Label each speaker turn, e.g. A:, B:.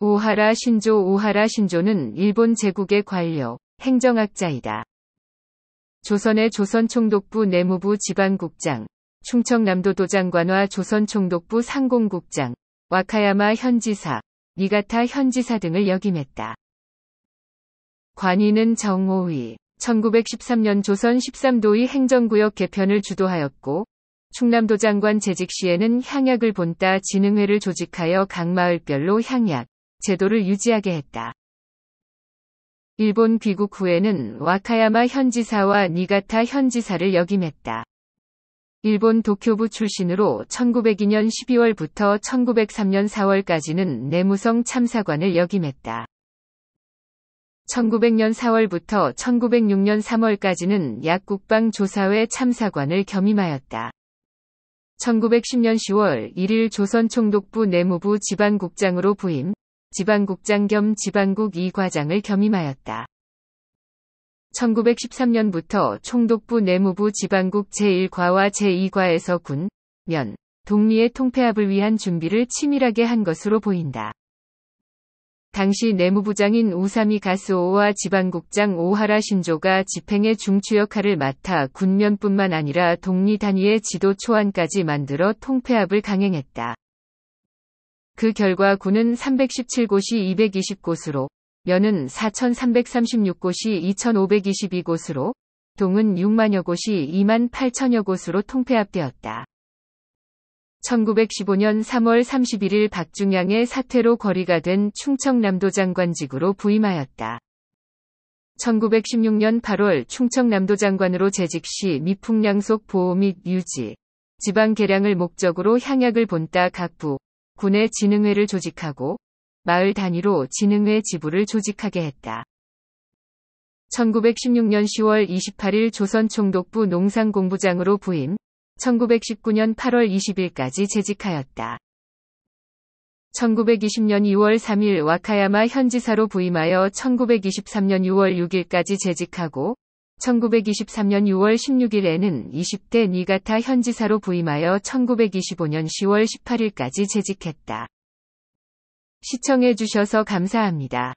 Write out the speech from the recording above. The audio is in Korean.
A: 우하라 신조 우하라 신조는 일본 제국의 관료, 행정학자이다. 조선의 조선총독부 내무부 지방국장, 충청남도도 장관와 조선총독부 상공국장, 와카야마 현지사, 니가타 현지사 등을 역임했다. 관위는 정호위, 1913년 조선 13도의 행정구역 개편을 주도하였고, 충남도 장관 재직 시에는 향약을 본따 진흥회를 조직하여 각 마을별로 향약, 제도를 유지하게 했다. 일본 귀국 후에는 와카야마 현지사와 니가타 현지사를 역임했다. 일본 도쿄부 출신으로 1902년 12월부터 1903년 4월까지는 내무성 참사관을 역임했다. 1900년 4월부터 1906년 3월까지는 약국방 조사회 참사관을 겸임하였다. 1910년 10월 1일 조선총독부 내무부 지방국장으로 부임, 지방국장 겸 지방국 2과장을 겸임하였다. 1913년부터 총독부 내무부 지방국 제1과와 제2과에서 군, 면, 동리의 통폐합을 위한 준비를 치밀하게 한 것으로 보인다. 당시 내무부장인 우사미 가스오와 지방국장 오하라 신조가 집행의 중추 역할을 맡아 군면뿐만 아니라 동리 단위의 지도 초안까지 만들어 통폐합을 강행했다. 그 결과 군은 317곳이 220곳으로, 면은 4,336곳이 2,522곳으로, 동은 6만여 곳이 2만 8천여 곳으로 통폐합되었다. 1915년 3월 31일 박중양의 사태로 거리가 된 충청남도 장관직으로 부임하였다. 1916년 8월 충청남도 장관으로 재직 시 미풍양속 보호 및 유지, 지방 계량을 목적으로 향약을 본따 각부, 군의 진흥회를 조직하고 마을 단위로 진흥회 지부를 조직하게 했다. 1916년 10월 28일 조선 총독부 농상공부장으로 부임, 1919년 8월 20일까지 재직하였다. 1920년 2월 3일 와카야마 현지사로 부임하여 1923년 6월 6일까지 재직하고 1923년 6월 16일에는 20대 니가타 현지사로 부임하여 1925년 10월 18일까지 재직했다. 시청해주셔서 감사합니다.